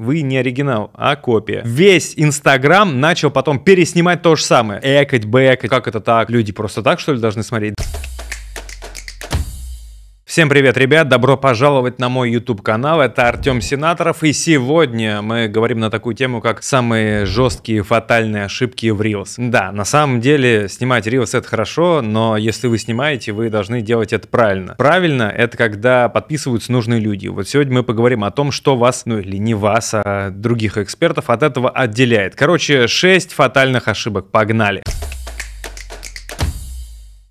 вы не оригинал, а копия. Весь Инстаграм начал потом переснимать то же самое. Экать, бэкать, как это так? Люди просто так, что ли, должны смотреть? Всем привет, ребят! Добро пожаловать на мой YouTube-канал. Это Артем Сенаторов. И сегодня мы говорим на такую тему, как самые жесткие фатальные ошибки в Reels. Да, на самом деле снимать Reels это хорошо, но если вы снимаете, вы должны делать это правильно. Правильно — это когда подписываются нужные люди. Вот сегодня мы поговорим о том, что вас, ну или не вас, а других экспертов от этого отделяет. Короче, 6 фатальных ошибок. Погнали! Погнали!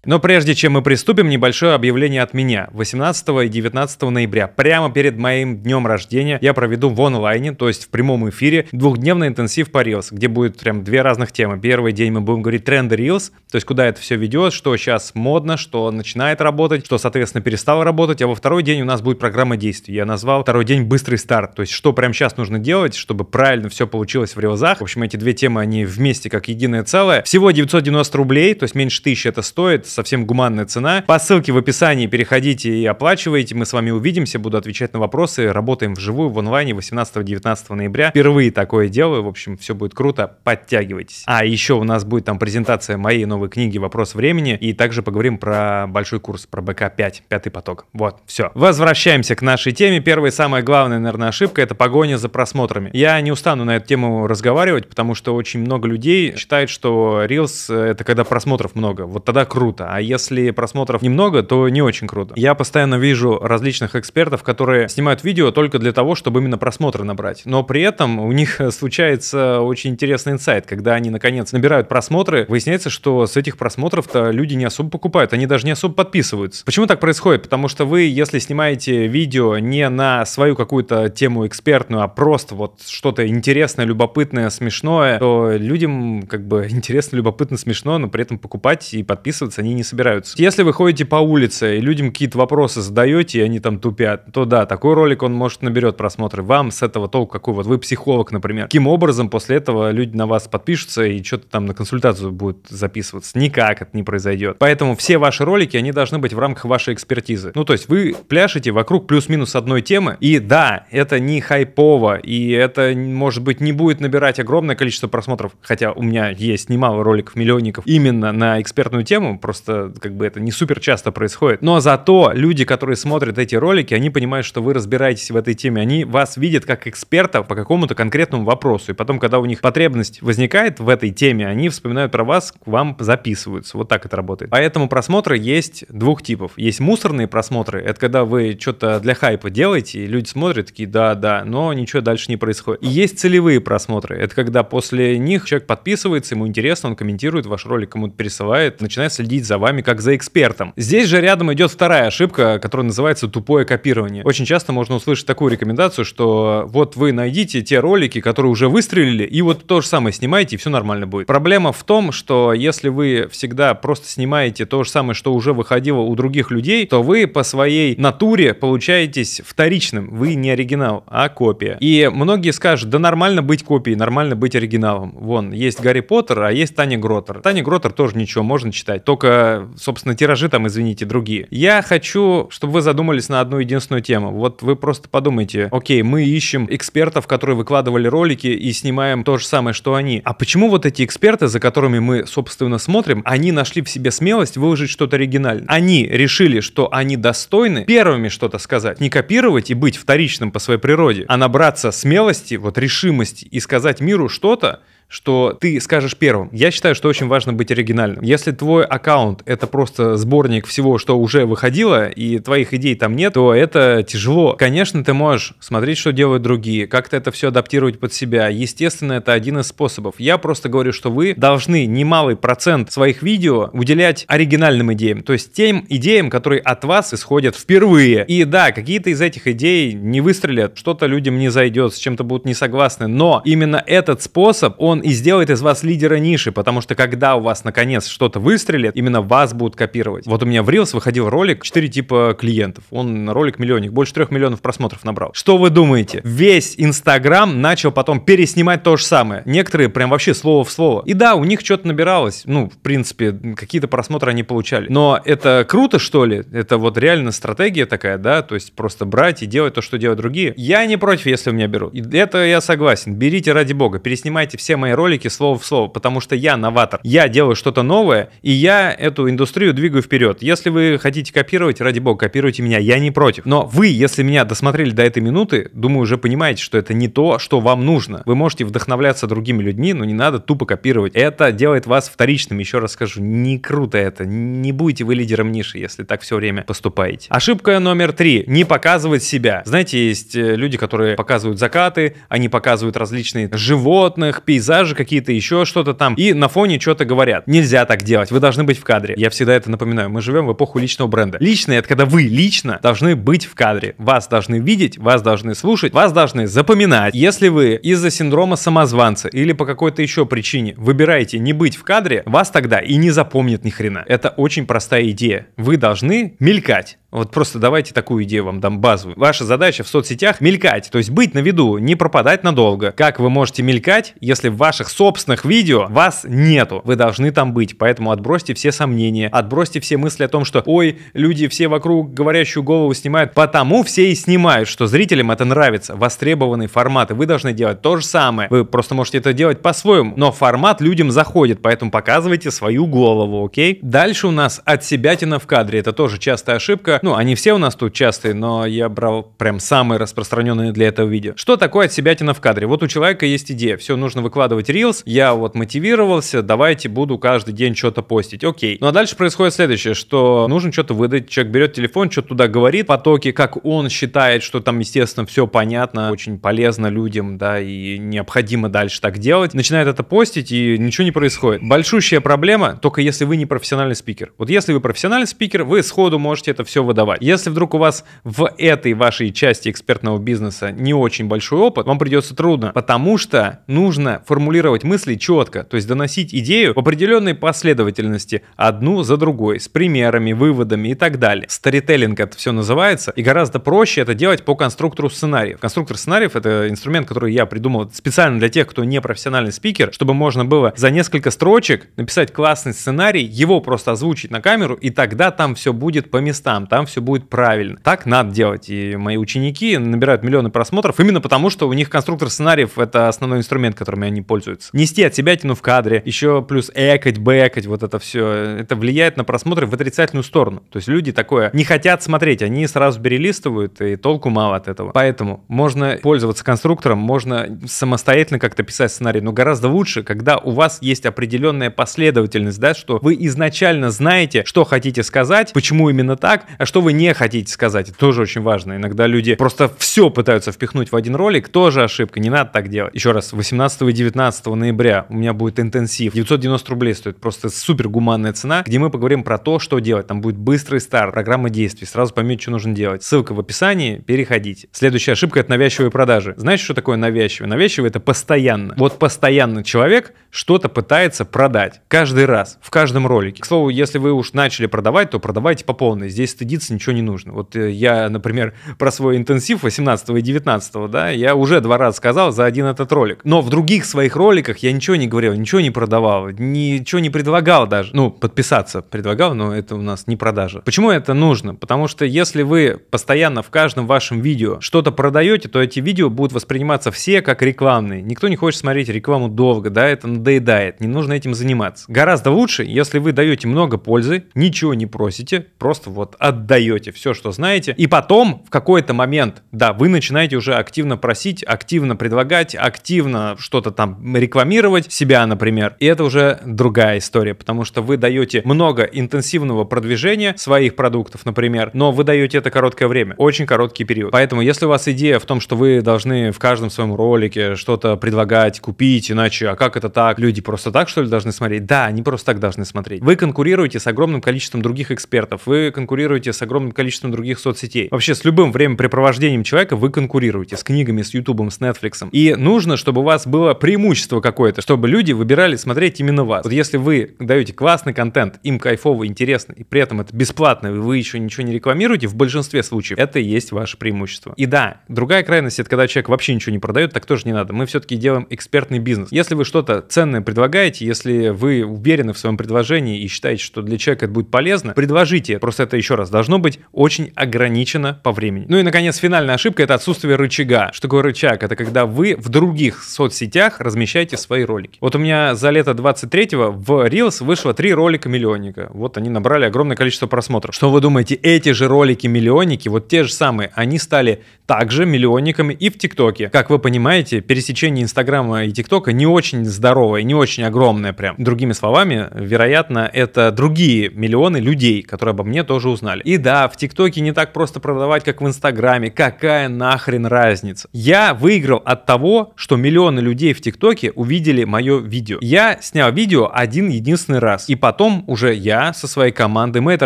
Но прежде чем мы приступим, небольшое объявление от меня. 18 и 19 ноября, прямо перед моим днем рождения, я проведу в онлайне, то есть в прямом эфире, двухдневный интенсив по Reels, где будет прям две разных темы. Первый день мы будем говорить тренды Reels, то есть куда это все ведет, что сейчас модно, что начинает работать, что, соответственно, перестало работать. А во второй день у нас будет программа действий. Я назвал второй день быстрый старт, то есть что прямо сейчас нужно делать, чтобы правильно все получилось в Reels'ах. В общем, эти две темы, они вместе как единое целое. Всего 990 рублей, то есть меньше тысячи это стоит это совсем гуманная цена. По ссылке в описании переходите и оплачивайте. Мы с вами увидимся, буду отвечать на вопросы. Работаем вживую в онлайне 18-19 ноября. Впервые такое делаю, в общем, все будет круто, подтягивайтесь. А еще у нас будет там презентация моей новой книги «Вопрос времени», и также поговорим про большой курс, про БК-5, пятый поток. Вот, все. Возвращаемся к нашей теме. Первая и самая главная, наверное, ошибка — это погоня за просмотрами. Я не устану на эту тему разговаривать, потому что очень много людей считает, что Reels — это когда просмотров много, вот тогда круто круто. А если просмотров немного, то не очень круто. Я постоянно вижу различных экспертов, которые снимают видео только для того, чтобы именно просмотры набрать. Но при этом у них случается очень интересный инсайт, когда они наконец набирают просмотры, выясняется, что с этих просмотров-то люди не особо покупают, они даже не особо подписываются. Почему так происходит? Потому что вы, если снимаете видео не на свою какую-то тему экспертную, а просто вот что-то интересное, любопытное, смешное, то людям как бы интересно, любопытно, смешно, но при этом покупать и подписываться они они не собираются. Если вы ходите по улице и людям какие-то вопросы задаете, и они там тупят, то да, такой ролик он, может, наберет просмотры. Вам с этого толк какой? Вот вы психолог, например. Каким образом после этого люди на вас подпишутся и что-то там на консультацию будут записываться? Никак это не произойдет. Поэтому все ваши ролики, они должны быть в рамках вашей экспертизы. Ну, то есть вы пляшете вокруг плюс-минус одной темы, и да, это не хайпово, и это, может быть, не будет набирать огромное количество просмотров, хотя у меня есть немало роликов миллионников именно на экспертную тему, просто просто как бы это не супер часто происходит. Но зато люди, которые смотрят эти ролики, они понимают, что вы разбираетесь в этой теме. Они вас видят как эксперта по какому-то конкретному вопросу. И потом, когда у них потребность возникает в этой теме, они вспоминают про вас, к вам записываются. Вот так это работает. Поэтому просмотры есть двух типов. Есть мусорные просмотры. Это когда вы что-то для хайпа делаете, и люди смотрят такие, да, да, но ничего дальше не происходит. И есть целевые просмотры. Это когда после них человек подписывается, ему интересно, он комментирует ваш ролик, кому-то пересылает, начинает следить за вами как за экспертом. Здесь же рядом идет вторая ошибка, которая называется тупое копирование. Очень часто можно услышать такую рекомендацию, что вот вы найдите те ролики, которые уже выстрелили, и вот то же самое снимаете и все нормально будет. Проблема в том, что если вы всегда просто снимаете то же самое, что уже выходило у других людей, то вы по своей натуре получаетесь вторичным. Вы не оригинал, а копия. И многие скажут, да нормально быть копией, нормально быть оригиналом. Вон, есть Гарри Поттер, а есть Таня Гротер. Таня Гротер тоже ничего, можно читать. Только собственно, тиражи там, извините, другие. Я хочу, чтобы вы задумались на одну единственную тему. Вот вы просто подумайте, окей, мы ищем экспертов, которые выкладывали ролики и снимаем то же самое, что они. А почему вот эти эксперты, за которыми мы, собственно, смотрим, они нашли в себе смелость выложить что-то оригинальное? Они решили, что они достойны первыми что-то сказать, не копировать и быть вторичным по своей природе, а набраться смелости, вот решимости и сказать миру что-то, что ты скажешь первым. Я считаю, что очень важно быть оригинальным. Если твой аккаунт — это просто сборник всего, что уже выходило, и твоих идей там нет, то это тяжело. Конечно, ты можешь смотреть, что делают другие, как-то это все адаптировать под себя. Естественно, это один из способов. Я просто говорю, что вы должны немалый процент своих видео уделять оригинальным идеям, то есть тем идеям, которые от вас исходят впервые. И да, какие-то из этих идей не выстрелят, что-то людям не зайдет, с чем-то будут не согласны, но именно этот способ, он он и сделает из вас лидера ниши, потому что когда у вас наконец что-то выстрелит, именно вас будут копировать. Вот у меня в Reels выходил ролик 4 типа клиентов. Он ролик миллионник, больше 3 миллионов просмотров набрал. Что вы думаете? Весь Инстаграм начал потом переснимать то же самое. Некоторые прям вообще слово в слово. И да, у них что-то набиралось. Ну, в принципе, какие-то просмотры они получали. Но это круто, что ли? Это вот реально стратегия такая, да? То есть просто брать и делать то, что делают другие. Я не против, если у меня берут. И это я согласен. Берите ради бога, переснимайте все мои мои ролики слово в слово, потому что я новатор. Я делаю что-то новое, и я эту индустрию двигаю вперед. Если вы хотите копировать, ради бога, копируйте меня, я не против. Но вы, если меня досмотрели до этой минуты, думаю, уже понимаете, что это не то, что вам нужно. Вы можете вдохновляться другими людьми, но не надо тупо копировать. Это делает вас вторичным, еще раз скажу, не круто это. Не будете вы лидером ниши, если так все время поступаете. Ошибка номер три. Не показывать себя. Знаете, есть э, люди, которые показывают закаты, они показывают различные животных, пейзажи, продажи какие-то, еще что-то там, и на фоне что-то говорят. Нельзя так делать, вы должны быть в кадре. Я всегда это напоминаю, мы живем в эпоху личного бренда. Личное — это когда вы лично должны быть в кадре. Вас должны видеть, вас должны слушать, вас должны запоминать. Если вы из-за синдрома самозванца или по какой-то еще причине выбираете не быть в кадре, вас тогда и не запомнят ни хрена. Это очень простая идея. Вы должны мелькать. Вот просто давайте такую идею вам дам базовую. Ваша задача в соцсетях мелькать, то есть быть на виду, не пропадать надолго. Как вы можете мелькать, если в ваших собственных видео вас нету? Вы должны там быть, поэтому отбросьте все сомнения, отбросьте все мысли о том, что ой, люди все вокруг говорящую голову снимают, потому все и снимают, что зрителям это нравится, востребованные форматы. Вы должны делать то же самое. Вы просто можете это делать по-своему, но формат людям заходит, поэтому показывайте свою голову, окей? Дальше у нас от себя в кадре. Это тоже частая ошибка Ну, они все у нас тут частые, но я брал прям самые распространенные для этого видео. Что такое от себя в кадре? Вот у человека есть идея, все, нужно выкладывать рилс, я вот мотивировался, давайте буду каждый день что-то постить, окей. Ну а дальше происходит следующее, что нужно что-то выдать, человек берет телефон, что-то туда говорит, потоки, как он считает, что там, естественно, все понятно, очень полезно людям, да, и необходимо дальше так делать, начинает это постить, и ничего не происходит. Большущая проблема, только если вы не профессиональный спикер. Вот если вы профессиональный спикер, вы сходу можете это все выдавать. Если вдруг у вас в этой вашей части экспертного бизнеса не очень большой опыт, вам придется трудно, потому что нужно формулировать мысли четко, то есть доносить идею в определенной последовательности, одну за другой, с примерами, выводами и так далее. Старителлинг это все называется, и гораздо проще это делать по конструктору сценариев. Конструктор сценариев это инструмент, который я придумал специально для тех, кто не профессиональный спикер, чтобы можно было за несколько строчек написать классный сценарий, его просто озвучить на камеру, и тогда там все будет по местам. Там там все будет правильно. Так надо делать. И мои ученики набирают миллионы просмотров именно потому, что у них конструктор сценариев — это основной инструмент, которым они пользуются. Нести от себя тяну в кадре, еще плюс экать, бэкать, вот это все. Это влияет на просмотры в отрицательную сторону. То есть люди такое не хотят смотреть, они сразу перелистывают, и толку мало от этого. Поэтому можно пользоваться конструктором, можно самостоятельно как-то писать сценарий, но гораздо лучше, когда у вас есть определенная последовательность, да, что вы изначально знаете, что хотите сказать, почему именно так, а что вы не хотите сказать, это тоже очень важно. Иногда люди просто все пытаются впихнуть в один ролик, тоже ошибка, не надо так делать. Еще раз, 18 и 19 ноября у меня будет интенсив, 990 рублей стоит, просто супер гуманная цена, где мы поговорим про то, что делать. Там будет быстрый старт, программа действий, сразу поймете, что нужно делать. Ссылка в описании, переходите. Следующая ошибка — это навязчивые продажи. Знаешь, что такое навязчивые? Навязчивые — это постоянно. Вот постоянно человек что-то пытается продать. Каждый раз, в каждом ролике. К слову, если вы уж начали продавать, то продавайте по полной. Здесь стыдиться торопиться ничего не нужно. Вот э, я, например, про свой интенсив 18 и 19, да, я уже два раза сказал за один этот ролик. Но в других своих роликах я ничего не говорил, ничего не продавал, ничего не предлагал даже. Ну, подписаться предлагал, но это у нас не продажа. Почему это нужно? Потому что если вы постоянно в каждом вашем видео что-то продаете, то эти видео будут восприниматься все как рекламные. Никто не хочет смотреть рекламу долго, да, это надоедает, не нужно этим заниматься. Гораздо лучше, если вы даете много пользы, ничего не просите, просто вот от отдаете все, что знаете. И потом, в какой-то момент, да, вы начинаете уже активно просить, активно предлагать, активно что-то там рекламировать, себя, например. И это уже другая история, потому что вы даете много интенсивного продвижения своих продуктов, например, но вы даете это короткое время, очень короткий период. Поэтому, если у вас идея в том, что вы должны в каждом своем ролике что-то предлагать, купить, иначе, а как это так? Люди просто так, что ли, должны смотреть? Да, они просто так должны смотреть. Вы конкурируете с огромным количеством других экспертов, вы конкурируете с с огромным количеством других соцсетей. Вообще с любым времяпрепровождением человека вы конкурируете, с книгами, с Ютубом, с Netflix. И нужно, чтобы у вас было преимущество какое-то, чтобы люди выбирали смотреть именно вас. Вот если вы даете классный контент, им кайфово, интересно, и при этом это бесплатно, и вы еще ничего не рекламируете, в большинстве случаев это и есть ваше преимущество. И да, другая крайность, это когда человек вообще ничего не продает, так тоже не надо. Мы все-таки делаем экспертный бизнес. Если вы что-то ценное предлагаете, если вы уверены в своем предложении и считаете, что для человека это будет полезно, предложите. Просто это еще раз, да, должно быть очень ограничено по времени. Ну и, наконец, финальная ошибка — это отсутствие рычага. Что такое рычаг? Это когда вы в других соцсетях размещаете свои ролики. Вот у меня за лето 23-го в Reels вышло три ролика миллионника. Вот они набрали огромное количество просмотров. Что вы думаете, эти же ролики миллионники, вот те же самые, они стали также миллионниками и в ТикТоке. Как вы понимаете, пересечение Инстаграма и ТикТока не очень здоровое, не очень огромное прям. Другими словами, вероятно, это другие миллионы людей, которые обо мне тоже узнали. И да, в ТикТоке не так просто продавать, как в Инстаграме. Какая нахрен разница? Я выиграл от того, что миллионы людей в ТикТоке увидели мое видео. Я снял видео один единственный раз. И потом уже я со своей командой мы это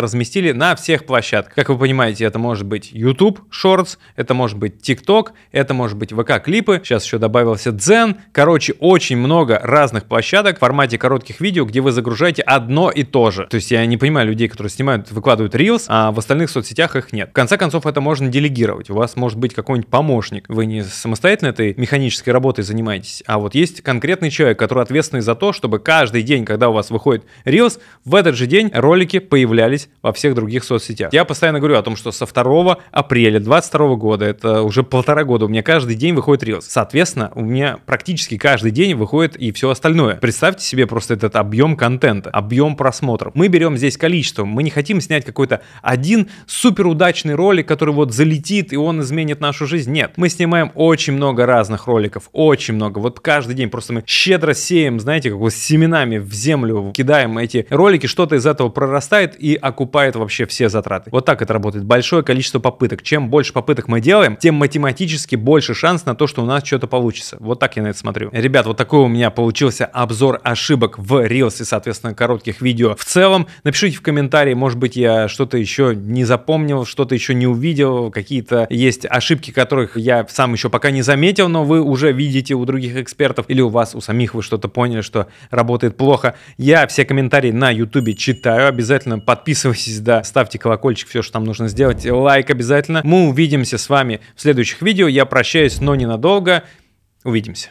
разместили на всех площадках. Как вы понимаете, это может быть YouTube Shorts, это может быть TikTok, это может быть ВК-клипы. Сейчас еще добавился Дзен. Короче, очень много разных площадок в формате коротких видео, где вы загружаете одно и то же. То есть я не понимаю людей, которые снимают, выкладывают Reels, а в остальных соцсетях их нет. В конце концов, это можно делегировать. У вас может быть какой-нибудь помощник. Вы не самостоятельно этой механической работой занимаетесь, а вот есть конкретный человек, который ответственный за то, чтобы каждый день, когда у вас выходит Reels, в этот же день ролики появлялись во всех других соцсетях. Я постоянно говорю о том, что со 2 апреля 2022 года, это уже полтора года, у меня каждый день выходит Reels. Соответственно, у меня практически каждый день выходит и все остальное. Представьте себе просто этот объем контента, объем просмотров. Мы берем здесь количество, мы не хотим снять какой-то один один суперудачный ролик, который вот залетит и он изменит нашу жизнь. Нет, мы снимаем очень много разных роликов, очень много. Вот каждый день просто мы щедро сеем, знаете, как вот семенами в землю кидаем эти ролики, что-то из этого прорастает и окупает вообще все затраты. Вот так это работает. Большое количество попыток. Чем больше попыток мы делаем, тем математически больше шанс на то, что у нас что-то получится. Вот так я на это смотрю. Ребят, вот такой у меня получился обзор ошибок в Reels и, соответственно, коротких видео в целом. Напишите в комментарии, может быть, я что-то еще не запомнил, что-то еще не увидел, какие-то есть ошибки, которых я сам еще пока не заметил, но вы уже видите у других экспертов или у вас, у самих вы что-то поняли, что работает плохо. Я все комментарии на ютубе читаю, обязательно подписывайтесь, да, ставьте колокольчик, все, что там нужно сделать, лайк обязательно. Мы увидимся с вами в следующих видео, я прощаюсь, но ненадолго, увидимся.